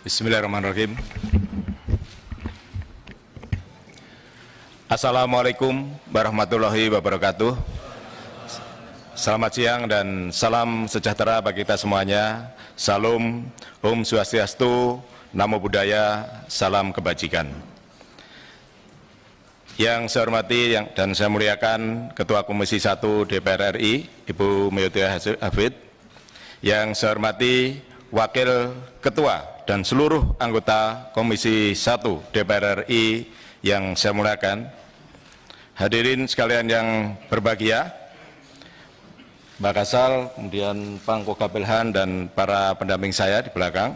Bismillahirrahmanirrahim. Assalamualaikum warahmatullahi wabarakatuh. Selamat siang dan salam sejahtera bagi kita semuanya. Salam Om Swastiastu, Namo Buddhaya, salam kebajikan. Yang saya hormati dan saya muliakan Ketua Komisi 1 DPR RI, Ibu Meyutia Hafid. Yang saya hormati Wakil Ketua dan seluruh anggota Komisi 1 DPR RI yang saya muliakan, hadirin sekalian yang berbahagia, Mbak Kasal, kemudian Pangko Kapilhan dan para pendamping saya di belakang.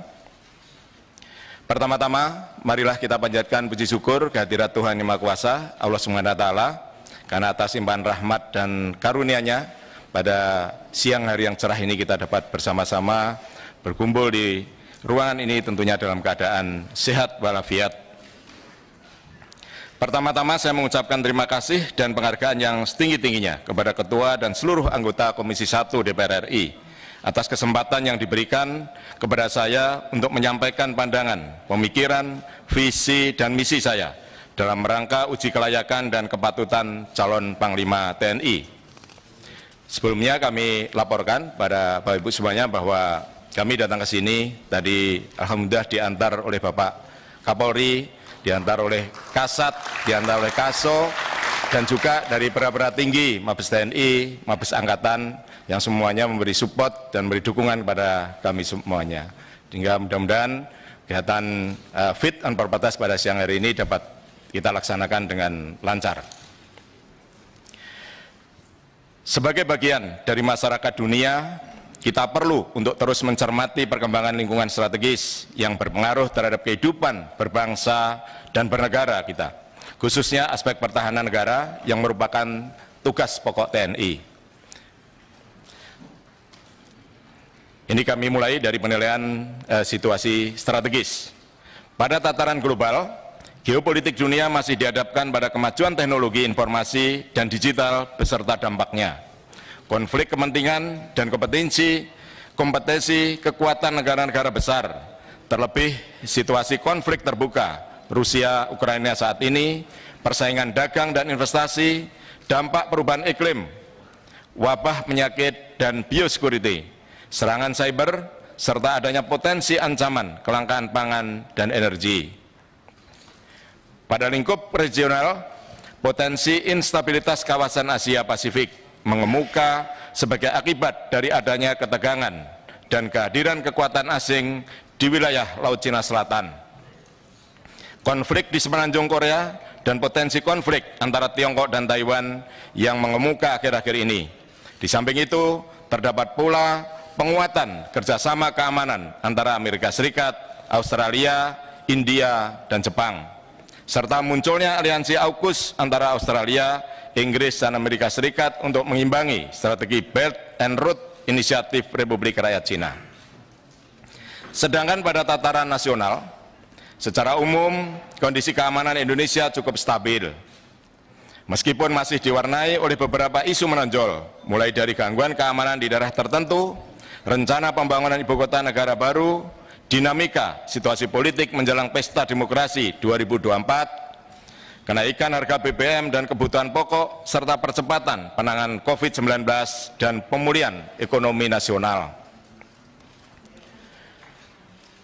Pertama-tama, marilah kita panjatkan puji syukur kehadirat Tuhan Yang Maha Kuasa, Allah Subhanahu wa taala, karena atas simpan rahmat dan karunia-Nya pada siang hari yang cerah ini kita dapat bersama-sama berkumpul di Ruangan ini tentunya dalam keadaan sehat walafiat. Pertama-tama saya mengucapkan terima kasih dan penghargaan yang setinggi-tingginya kepada Ketua dan seluruh anggota Komisi 1 DPR RI atas kesempatan yang diberikan kepada saya untuk menyampaikan pandangan, pemikiran, visi, dan misi saya dalam rangka uji kelayakan dan kepatutan calon Panglima TNI. Sebelumnya kami laporkan pada Bapak-Ibu semuanya bahwa kami datang ke sini tadi alhamdulillah diantar oleh Bapak Kapolri, diantar oleh Kasat, diantar oleh Kaso, dan juga dari para-para tinggi Mabes TNI, Mabes Angkatan yang semuanya memberi support dan memberi dukungan kepada kami semuanya. Sehingga mudah-mudahan kegiatan uh, Fit and Perbatas pada siang hari ini dapat kita laksanakan dengan lancar. Sebagai bagian dari masyarakat dunia, kita perlu untuk terus mencermati perkembangan lingkungan strategis yang berpengaruh terhadap kehidupan berbangsa dan bernegara kita, khususnya aspek pertahanan negara yang merupakan tugas pokok TNI. Ini kami mulai dari penilaian eh, situasi strategis. Pada tataran global, geopolitik dunia masih dihadapkan pada kemajuan teknologi informasi dan digital beserta dampaknya konflik kepentingan dan kompetensi, kompetensi kekuatan negara-negara besar, terlebih situasi konflik terbuka Rusia-Ukraina saat ini, persaingan dagang dan investasi, dampak perubahan iklim, wabah penyakit dan biosecurity, serangan cyber, serta adanya potensi ancaman kelangkaan pangan dan energi. Pada lingkup regional, potensi instabilitas kawasan Asia Pasifik, mengemuka sebagai akibat dari adanya ketegangan dan kehadiran kekuatan asing di wilayah Laut Cina Selatan. Konflik di semenanjung Korea dan potensi konflik antara Tiongkok dan Taiwan yang mengemuka akhir-akhir ini. Di samping itu, terdapat pula penguatan kerjasama keamanan antara Amerika Serikat, Australia, India, dan Jepang serta munculnya aliansi AUKUS antara Australia, Inggris, dan Amerika Serikat untuk mengimbangi strategi Belt and Road Inisiatif Republik Rakyat Cina. Sedangkan pada tataran nasional, secara umum kondisi keamanan Indonesia cukup stabil, meskipun masih diwarnai oleh beberapa isu menonjol, mulai dari gangguan keamanan di daerah tertentu, rencana pembangunan ibu kota negara baru, dinamika situasi politik menjelang pesta demokrasi 2024, kenaikan harga BBM dan kebutuhan pokok, serta percepatan penanganan COVID-19 dan pemulihan ekonomi nasional.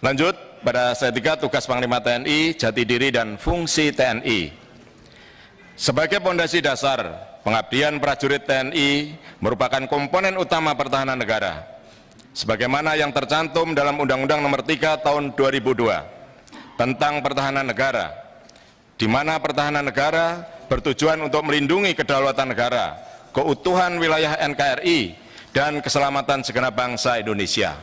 Lanjut, pada saya tiga tugas Panglima TNI, jati diri dan fungsi TNI. Sebagai pondasi dasar, pengabdian prajurit TNI merupakan komponen utama pertahanan negara sebagaimana yang tercantum dalam Undang-Undang Nomor 3 Tahun 2002 tentang Pertahanan Negara, di mana pertahanan negara bertujuan untuk melindungi kedaulatan negara, keutuhan wilayah NKRI, dan keselamatan segenap bangsa Indonesia.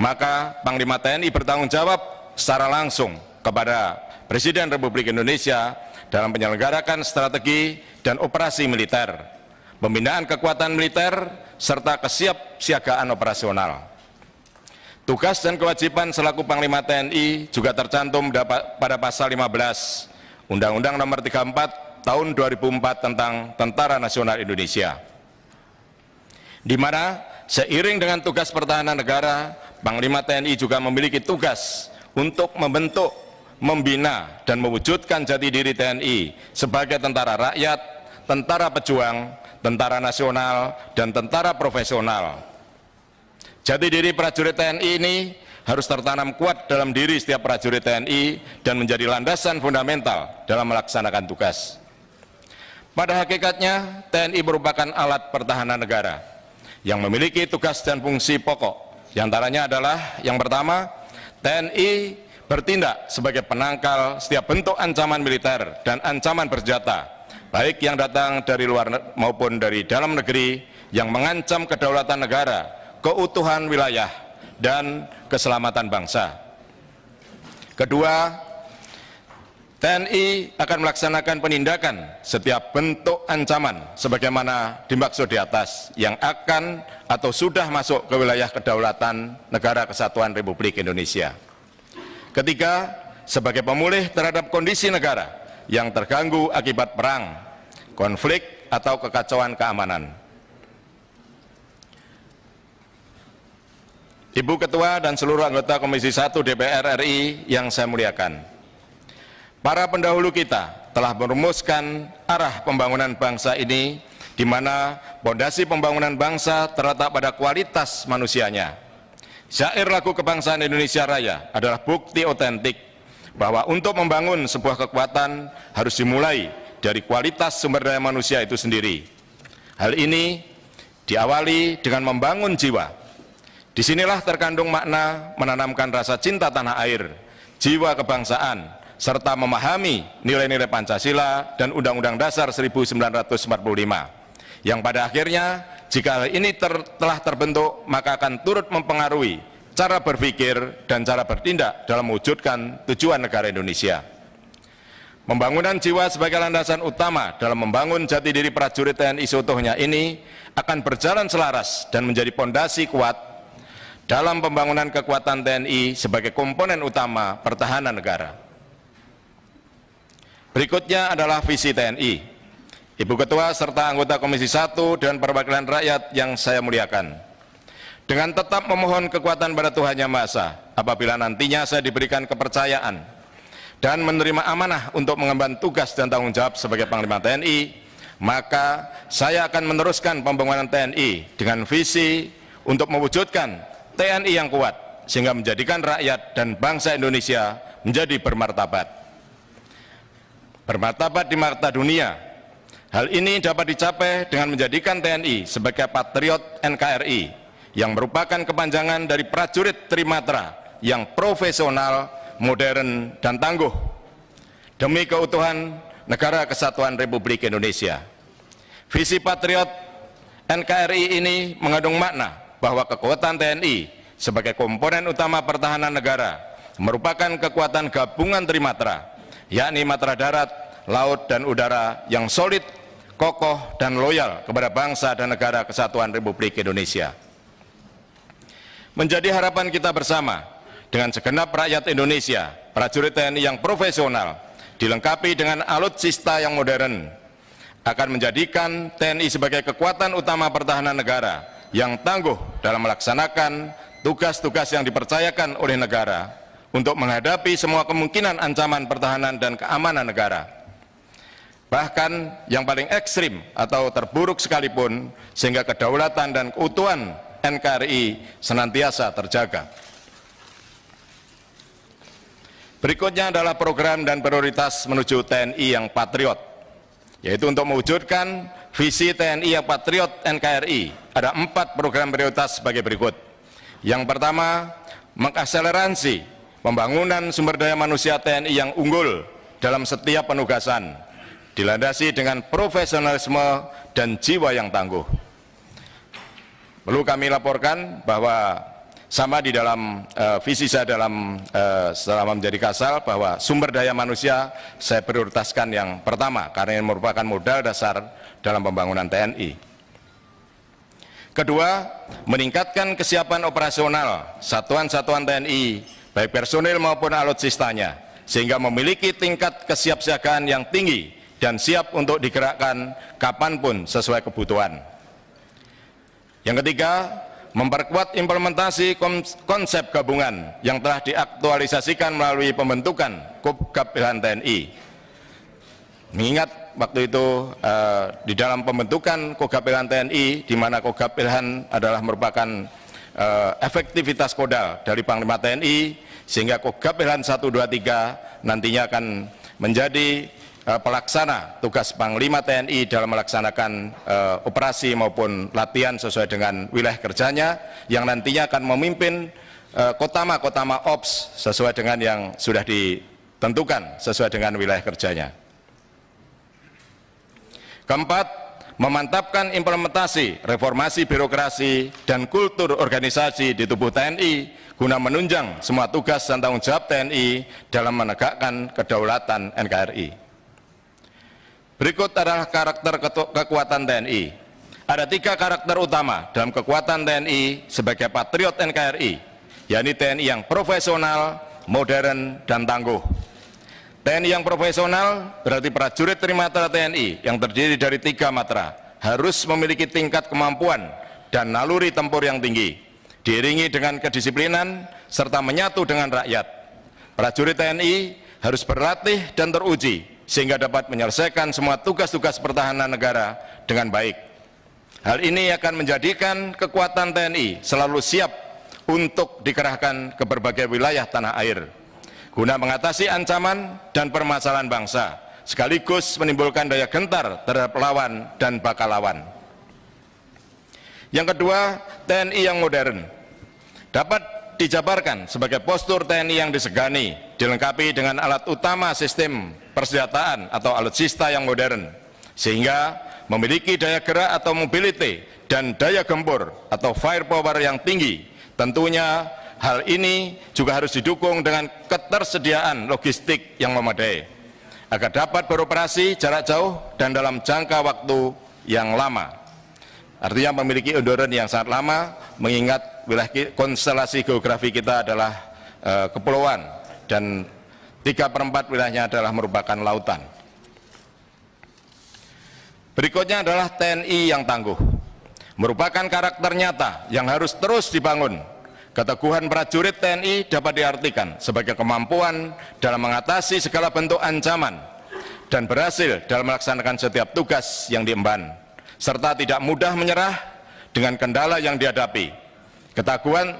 Maka Panglima TNI bertanggung jawab secara langsung kepada Presiden Republik Indonesia dalam menyelenggarakan strategi dan operasi militer, pembinaan kekuatan militer, serta kesiapsiagaan operasional. Tugas dan kewajiban selaku Panglima TNI juga tercantum pada pasal 15 Undang-Undang Nomor 34 Tahun 2004 tentang Tentara Nasional Indonesia. Di mana seiring dengan tugas pertahanan negara, Panglima TNI juga memiliki tugas untuk membentuk, membina, dan mewujudkan jati diri TNI sebagai tentara rakyat, tentara pejuang, Tentara Nasional, dan Tentara Profesional. Jati diri prajurit TNI ini harus tertanam kuat dalam diri setiap prajurit TNI dan menjadi landasan fundamental dalam melaksanakan tugas. Pada hakikatnya, TNI merupakan alat pertahanan negara yang memiliki tugas dan fungsi pokok. Di antaranya adalah yang pertama, TNI bertindak sebagai penangkal setiap bentuk ancaman militer dan ancaman bersenjata baik yang datang dari luar maupun dari dalam negeri yang mengancam kedaulatan negara, keutuhan wilayah, dan keselamatan bangsa. Kedua, TNI akan melaksanakan penindakan setiap bentuk ancaman sebagaimana dimaksud di atas yang akan atau sudah masuk ke wilayah kedaulatan Negara Kesatuan Republik Indonesia. Ketiga, sebagai pemulih terhadap kondisi negara, yang terganggu akibat perang, konflik, atau kekacauan keamanan. Ibu Ketua dan seluruh anggota Komisi 1 DPR RI yang saya muliakan. Para pendahulu kita telah merumuskan arah pembangunan bangsa ini di mana pondasi pembangunan bangsa terletak pada kualitas manusianya. Syair lagu kebangsaan Indonesia Raya adalah bukti otentik bahwa untuk membangun sebuah kekuatan harus dimulai dari kualitas sumber daya manusia itu sendiri. Hal ini diawali dengan membangun jiwa. Disinilah terkandung makna menanamkan rasa cinta tanah air, jiwa kebangsaan, serta memahami nilai-nilai Pancasila dan Undang-Undang Dasar 1945. Yang pada akhirnya, jika hal ini ter telah terbentuk, maka akan turut mempengaruhi cara berpikir, dan cara bertindak dalam mewujudkan tujuan negara Indonesia. Pembangunan jiwa sebagai landasan utama dalam membangun jati diri prajurit TNI seutuhnya ini akan berjalan selaras dan menjadi pondasi kuat dalam pembangunan kekuatan TNI sebagai komponen utama pertahanan negara. Berikutnya adalah visi TNI. Ibu Ketua serta anggota Komisi 1 dan perwakilan rakyat yang saya muliakan dengan tetap memohon kekuatan pada Tuhan Yang Maha Esa apabila nantinya saya diberikan kepercayaan dan menerima amanah untuk mengemban tugas dan tanggung jawab sebagai Panglima TNI maka saya akan meneruskan pembangunan TNI dengan visi untuk mewujudkan TNI yang kuat sehingga menjadikan rakyat dan bangsa Indonesia menjadi bermartabat bermartabat di mata dunia hal ini dapat dicapai dengan menjadikan TNI sebagai patriot NKRI yang merupakan kepanjangan dari prajurit Trimatra yang profesional, modern, dan tangguh demi keutuhan negara kesatuan Republik Indonesia. Visi patriot NKRI ini mengandung makna bahwa kekuatan TNI sebagai komponen utama pertahanan negara merupakan kekuatan gabungan Trimatra, yakni matra darat, laut, dan udara yang solid, kokoh, dan loyal kepada bangsa dan negara kesatuan Republik Indonesia menjadi harapan kita bersama dengan segenap rakyat Indonesia, prajurit TNI yang profesional, dilengkapi dengan alutsista yang modern, akan menjadikan TNI sebagai kekuatan utama pertahanan negara yang tangguh dalam melaksanakan tugas-tugas yang dipercayakan oleh negara untuk menghadapi semua kemungkinan ancaman pertahanan dan keamanan negara bahkan yang paling ekstrim atau terburuk sekalipun, sehingga kedaulatan dan keutuhan NKRI senantiasa terjaga. Berikutnya adalah program dan prioritas menuju TNI yang patriot, yaitu untuk mewujudkan visi TNI yang patriot NKRI. Ada empat program prioritas sebagai berikut. Yang pertama, mengakselerasi pembangunan sumber daya manusia TNI yang unggul dalam setiap penugasan, dilandasi dengan profesionalisme dan jiwa yang tangguh. Perlu kami laporkan bahwa sama di dalam uh, visi saya dalam uh, selama menjadi kasal bahwa sumber daya manusia saya prioritaskan yang pertama karena ini merupakan modal dasar dalam pembangunan TNI. Kedua, meningkatkan kesiapan operasional satuan-satuan TNI baik personil maupun alutsistanya sehingga memiliki tingkat kesiapsiagaan yang tinggi dan siap untuk digerakkan kapanpun sesuai kebutuhan yang ketiga memperkuat implementasi konsep gabungan yang telah diaktualisasikan melalui pembentukan Kopkapilhan TNI. Mengingat waktu itu eh, di dalam pembentukan Kogapilhan TNI, di mana Kogapilhan adalah merupakan eh, efektivitas kodal dari Panglima TNI, sehingga Kogapilhan 123 nantinya akan menjadi Eh, pelaksana tugas Panglima TNI dalam melaksanakan uh, operasi maupun latihan sesuai dengan wilayah kerjanya yang nantinya akan memimpin eh, kotama-kotama uh, ops sesuai dengan yang sudah ditentukan sesuai dengan wilayah kerjanya. Keempat, memantapkan implementasi reformasi birokrasi dan kultur organisasi di tubuh TNI guna menunjang semua tugas dan tanggung jawab TNI dalam menegakkan kedaulatan NKRI. Berikut adalah karakter kekuatan TNI. Ada tiga karakter utama dalam kekuatan TNI sebagai patriot NKRI, yakni TNI yang profesional, modern, dan tangguh. TNI yang profesional berarti prajurit trimatra TNI yang terdiri dari tiga matra, harus memiliki tingkat kemampuan dan naluri tempur yang tinggi, diiringi dengan kedisiplinan, serta menyatu dengan rakyat. Prajurit TNI harus berlatih dan teruji sehingga dapat menyelesaikan semua tugas-tugas pertahanan negara dengan baik. Hal ini akan menjadikan kekuatan TNI selalu siap untuk dikerahkan ke berbagai wilayah tanah air guna mengatasi ancaman dan permasalahan bangsa sekaligus menimbulkan daya gentar terhadap lawan dan bakal lawan. Yang kedua, TNI yang modern dapat dijabarkan sebagai postur TNI yang disegani, dilengkapi dengan alat utama sistem persenjataan atau alutsista yang modern sehingga memiliki daya gerak atau mobility dan daya gempur atau firepower yang tinggi tentunya hal ini juga harus didukung dengan ketersediaan logistik yang memadai agar dapat beroperasi jarak jauh dan dalam jangka waktu yang lama artinya memiliki endurance yang sangat lama mengingat wilayah konstelasi geografi kita adalah eh, kepulauan dan Tiga perempat wilayahnya adalah merupakan lautan. Berikutnya adalah TNI yang tangguh. Merupakan karakter nyata yang harus terus dibangun. Keteguhan prajurit TNI dapat diartikan sebagai kemampuan dalam mengatasi segala bentuk ancaman dan berhasil dalam melaksanakan setiap tugas yang diemban, serta tidak mudah menyerah dengan kendala yang dihadapi. Ketakuan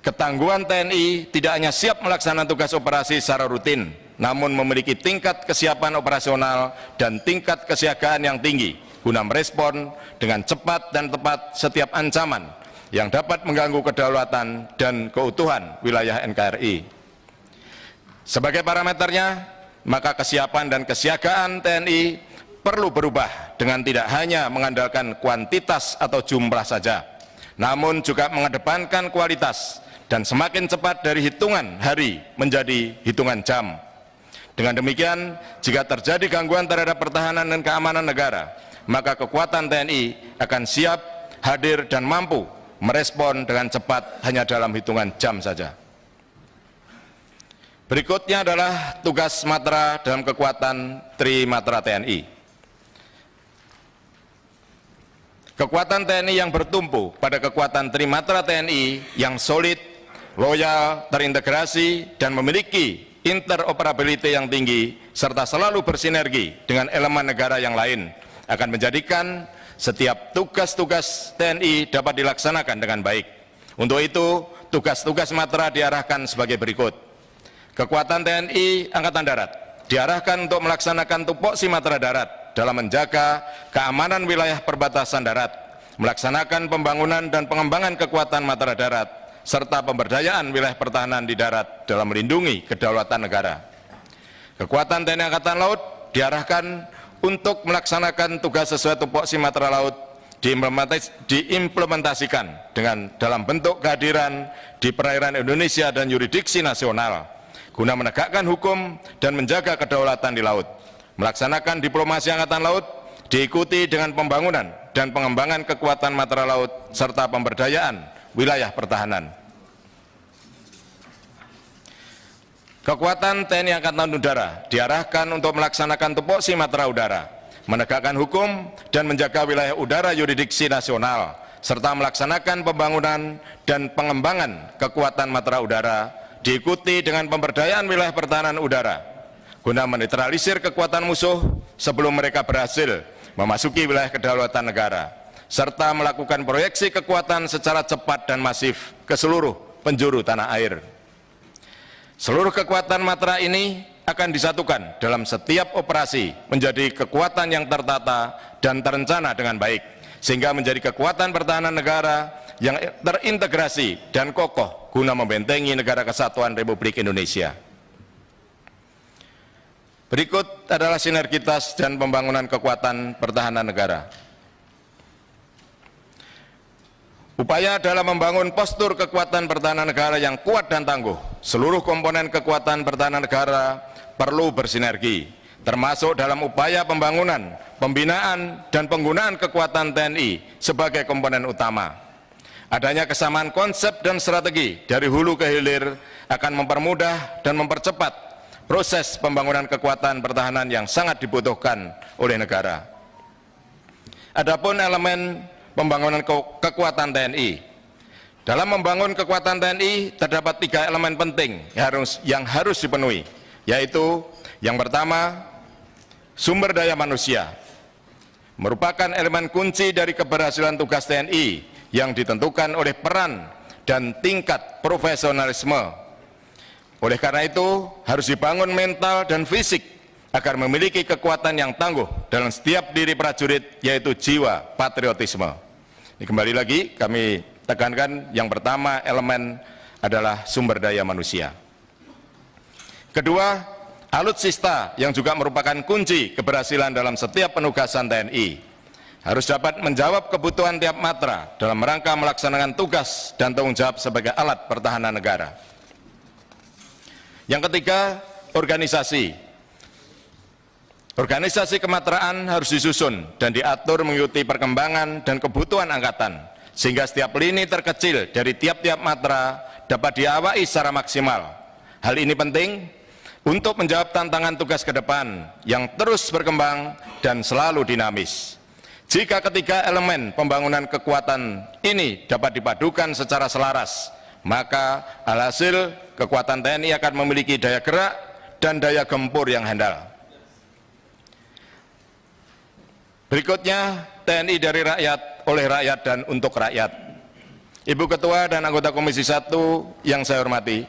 Ketangguhan TNI tidak hanya siap melaksanakan tugas operasi secara rutin, namun memiliki tingkat kesiapan operasional dan tingkat kesiagaan yang tinggi guna merespon dengan cepat dan tepat setiap ancaman yang dapat mengganggu kedaulatan dan keutuhan wilayah NKRI. Sebagai parameternya, maka kesiapan dan kesiagaan TNI perlu berubah dengan tidak hanya mengandalkan kuantitas atau jumlah saja, namun juga mengedepankan kualitas dan semakin cepat dari hitungan hari menjadi hitungan jam. Dengan demikian, jika terjadi gangguan terhadap pertahanan dan keamanan negara, maka kekuatan TNI akan siap, hadir, dan mampu merespon dengan cepat hanya dalam hitungan jam saja. Berikutnya adalah tugas matra dalam kekuatan Matra TNI. Kekuatan TNI yang bertumpu pada kekuatan Matra TNI yang solid, loyal, terintegrasi, dan memiliki interoperability yang tinggi, serta selalu bersinergi dengan elemen negara yang lain, akan menjadikan setiap tugas-tugas TNI dapat dilaksanakan dengan baik. Untuk itu, tugas-tugas matra diarahkan sebagai berikut. Kekuatan TNI Angkatan Darat diarahkan untuk melaksanakan tupoksi matra darat dalam menjaga keamanan wilayah perbatasan darat, melaksanakan pembangunan dan pengembangan kekuatan matra darat, serta pemberdayaan wilayah pertahanan di darat dalam melindungi kedaulatan negara. Kekuatan TNI Angkatan Laut diarahkan untuk melaksanakan tugas sesuai tupoksi matra laut diimplementasikan dengan dalam bentuk kehadiran di perairan Indonesia dan yuridiksi nasional guna menegakkan hukum dan menjaga kedaulatan di laut. Melaksanakan diplomasi angkatan laut diikuti dengan pembangunan dan pengembangan kekuatan matra laut serta pemberdayaan wilayah pertahanan. Kekuatan TNI Angkatan Udara diarahkan untuk melaksanakan tupoksi matra udara, menegakkan hukum dan menjaga wilayah udara yuridiksi nasional, serta melaksanakan pembangunan dan pengembangan kekuatan matra udara diikuti dengan pemberdayaan wilayah pertahanan udara guna menetralisir kekuatan musuh sebelum mereka berhasil memasuki wilayah kedaulatan negara serta melakukan proyeksi kekuatan secara cepat dan masif ke seluruh penjuru tanah air. Seluruh kekuatan matra ini akan disatukan dalam setiap operasi menjadi kekuatan yang tertata dan terencana dengan baik, sehingga menjadi kekuatan pertahanan negara yang terintegrasi dan kokoh guna membentengi negara kesatuan Republik Indonesia. Berikut adalah sinergitas dan pembangunan kekuatan pertahanan negara. Upaya dalam membangun postur kekuatan pertahanan negara yang kuat dan tangguh, seluruh komponen kekuatan pertahanan negara perlu bersinergi, termasuk dalam upaya pembangunan, pembinaan, dan penggunaan kekuatan TNI sebagai komponen utama. Adanya kesamaan konsep dan strategi dari hulu ke hilir akan mempermudah dan mempercepat proses pembangunan kekuatan pertahanan yang sangat dibutuhkan oleh negara. Adapun elemen pembangunan ke kekuatan TNI. Dalam membangun kekuatan TNI terdapat tiga elemen penting yang harus, yang harus dipenuhi, yaitu yang pertama sumber daya manusia merupakan elemen kunci dari keberhasilan tugas TNI yang ditentukan oleh peran dan tingkat profesionalisme. Oleh karena itu harus dibangun mental dan fisik agar memiliki kekuatan yang tangguh dalam setiap diri prajurit yaitu jiwa patriotisme. Ini kembali lagi kami tekankan yang pertama elemen adalah sumber daya manusia. Kedua, alutsista yang juga merupakan kunci keberhasilan dalam setiap penugasan TNI harus dapat menjawab kebutuhan tiap matra dalam rangka melaksanakan tugas dan tanggung jawab sebagai alat pertahanan negara. Yang ketiga, organisasi Organisasi kemateraan harus disusun dan diatur mengikuti perkembangan dan kebutuhan angkatan, sehingga setiap lini terkecil dari tiap-tiap matra dapat diawai secara maksimal. Hal ini penting untuk menjawab tantangan tugas ke depan yang terus berkembang dan selalu dinamis. Jika ketiga elemen pembangunan kekuatan ini dapat dipadukan secara selaras, maka alhasil kekuatan TNI akan memiliki daya gerak dan daya gempur yang handal. Berikutnya TNI dari rakyat, oleh rakyat dan untuk rakyat. Ibu Ketua dan anggota Komisi 1 yang saya hormati.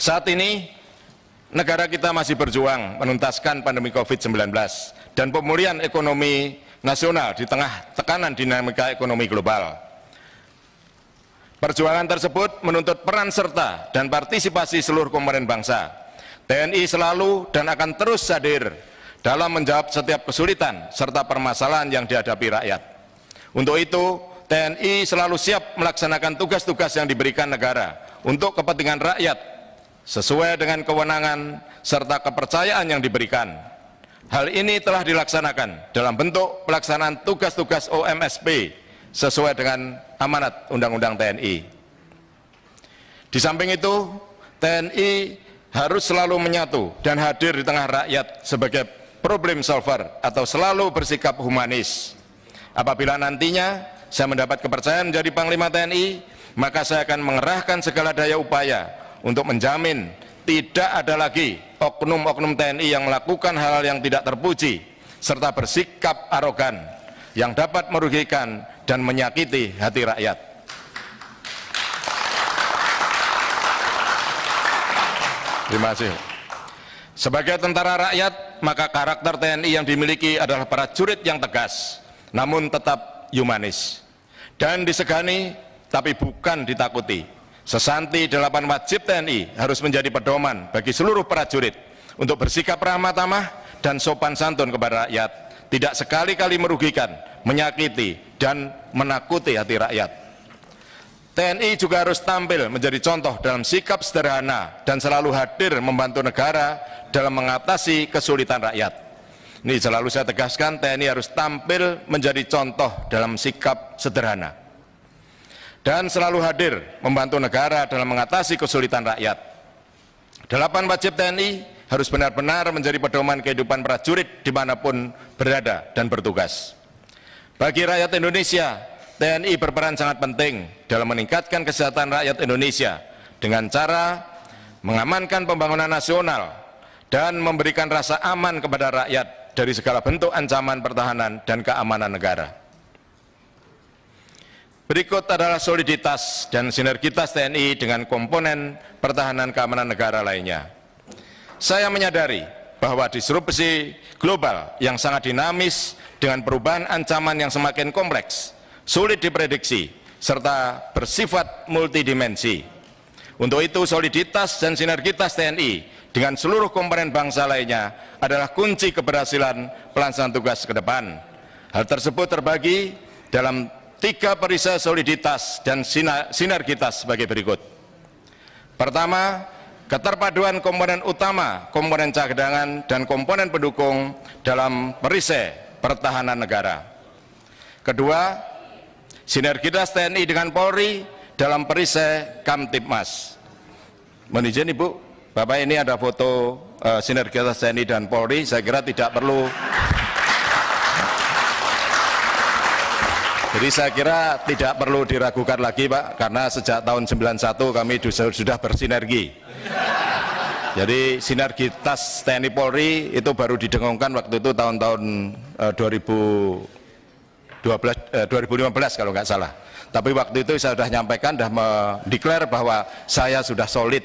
Saat ini negara kita masih berjuang menuntaskan pandemi Covid-19 dan pemulihan ekonomi nasional di tengah tekanan dinamika ekonomi global. Perjuangan tersebut menuntut peran serta dan partisipasi seluruh komponen bangsa. TNI selalu dan akan terus hadir dalam menjawab setiap kesulitan serta permasalahan yang dihadapi rakyat. Untuk itu, TNI selalu siap melaksanakan tugas-tugas yang diberikan negara untuk kepentingan rakyat sesuai dengan kewenangan serta kepercayaan yang diberikan. Hal ini telah dilaksanakan dalam bentuk pelaksanaan tugas-tugas OMSP sesuai dengan amanat Undang-Undang TNI. Di samping itu, TNI harus selalu menyatu dan hadir di tengah rakyat sebagai problem solver atau selalu bersikap humanis. Apabila nantinya saya mendapat kepercayaan menjadi Panglima TNI, maka saya akan mengerahkan segala daya upaya untuk menjamin tidak ada lagi oknum-oknum TNI yang melakukan hal-hal yang tidak terpuji serta bersikap arogan yang dapat merugikan dan menyakiti hati rakyat. Terima kasih. Sebagai tentara rakyat, maka karakter TNI yang dimiliki adalah prajurit yang tegas, namun tetap humanis. Dan disegani, tapi bukan ditakuti. Sesanti delapan wajib TNI harus menjadi pedoman bagi seluruh prajurit untuk bersikap ramah tamah dan sopan santun kepada rakyat, tidak sekali-kali merugikan, menyakiti, dan menakuti hati rakyat. TNI juga harus tampil menjadi contoh dalam sikap sederhana dan selalu hadir membantu negara dalam mengatasi kesulitan rakyat. Ini selalu saya tegaskan TNI harus tampil menjadi contoh dalam sikap sederhana dan selalu hadir membantu negara dalam mengatasi kesulitan rakyat. Delapan wajib TNI harus benar-benar menjadi pedoman kehidupan prajurit dimanapun berada dan bertugas. Bagi rakyat Indonesia, TNI berperan sangat penting dalam meningkatkan kesehatan rakyat Indonesia dengan cara mengamankan pembangunan nasional dan memberikan rasa aman kepada rakyat dari segala bentuk ancaman pertahanan dan keamanan negara. Berikut adalah soliditas dan sinergitas TNI dengan komponen pertahanan keamanan negara lainnya. Saya menyadari bahwa disrupsi global yang sangat dinamis dengan perubahan ancaman yang semakin kompleks sulit diprediksi, serta bersifat multidimensi. Untuk itu soliditas dan sinergitas TNI dengan seluruh komponen bangsa lainnya adalah kunci keberhasilan pelaksanaan tugas ke depan. Hal tersebut terbagi dalam tiga perisai soliditas dan sinergitas sebagai berikut. Pertama, keterpaduan komponen utama, komponen cadangan, dan komponen pendukung dalam perisai pertahanan negara. Kedua, sinergitas TNI dengan Polri dalam perisai Kamtipmas. Mohon izin Ibu, Bapak ini ada foto uh, eh, sinergitas TNI dan Polri, saya kira tidak perlu. Jadi saya kira tidak perlu diragukan lagi Pak, karena sejak tahun 91 kami sudah bersinergi. Jadi sinergitas TNI Polri itu baru didengungkan waktu itu tahun-tahun uh, eh, 2000 12, eh, 2015 kalau nggak salah. Tapi waktu itu saya sudah nyampaikan, sudah mendeklar bahwa saya sudah solid.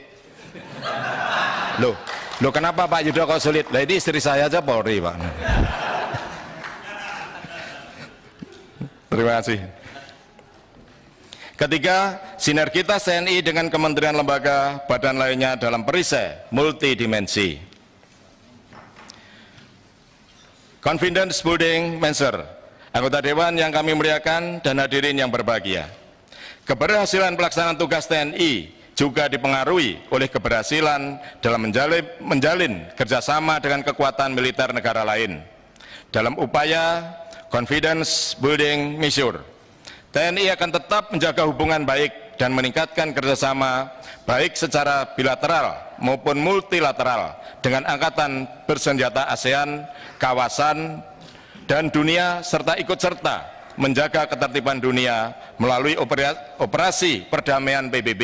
Loh, loh kenapa Pak Yudho kok solid? Nah ini istri saya aja Polri Pak. Terima kasih. Ketiga, sinergitas TNI dengan kementerian lembaga badan lainnya dalam perisai multidimensi. Confidence building measure anggota dewan yang kami muliakan dan hadirin yang berbahagia. Keberhasilan pelaksanaan tugas TNI juga dipengaruhi oleh keberhasilan dalam menjalin, menjalin kerjasama dengan kekuatan militer negara lain. Dalam upaya confidence building measure, TNI akan tetap menjaga hubungan baik dan meningkatkan kerjasama baik secara bilateral maupun multilateral dengan angkatan bersenjata ASEAN, kawasan, dan dunia serta ikut serta menjaga ketertiban dunia melalui operasi perdamaian PBB.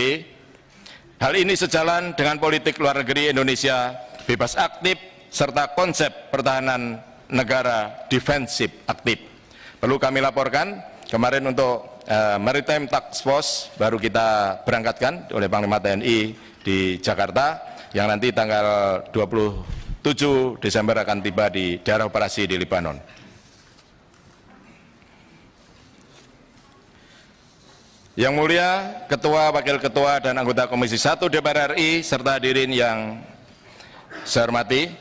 Hal ini sejalan dengan politik luar negeri Indonesia bebas aktif serta konsep pertahanan negara defensif aktif. Perlu kami laporkan kemarin untuk uh, Maritime Task Force baru kita berangkatkan oleh Panglima TNI di Jakarta yang nanti tanggal 27 Desember akan tiba di daerah operasi di Lebanon. Yang mulia Ketua, Wakil Ketua, dan anggota Komisi 1 DPR RI, serta hadirin yang saya hormati.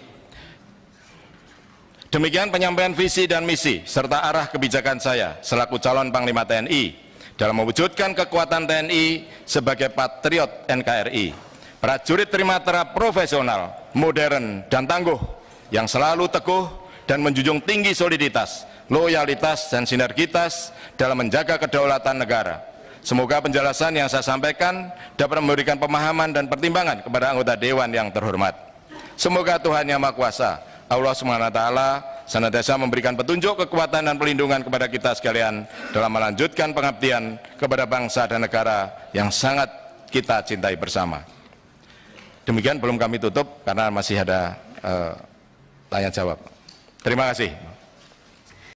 Demikian penyampaian visi dan misi, serta arah kebijakan saya selaku calon Panglima TNI dalam mewujudkan kekuatan TNI sebagai patriot NKRI. Prajurit Trimatra profesional, modern, dan tangguh, yang selalu teguh dan menjunjung tinggi soliditas, loyalitas, dan sinergitas dalam menjaga kedaulatan negara Semoga penjelasan yang saya sampaikan dapat memberikan pemahaman dan pertimbangan kepada anggota Dewan yang terhormat. Semoga Tuhan Yang Maha Kuasa, Allah Swt, senantiasa memberikan petunjuk, kekuatan dan pelindungan kepada kita sekalian dalam melanjutkan pengabdian kepada bangsa dan negara yang sangat kita cintai bersama. Demikian belum kami tutup karena masih ada uh, tanya jawab. Terima kasih.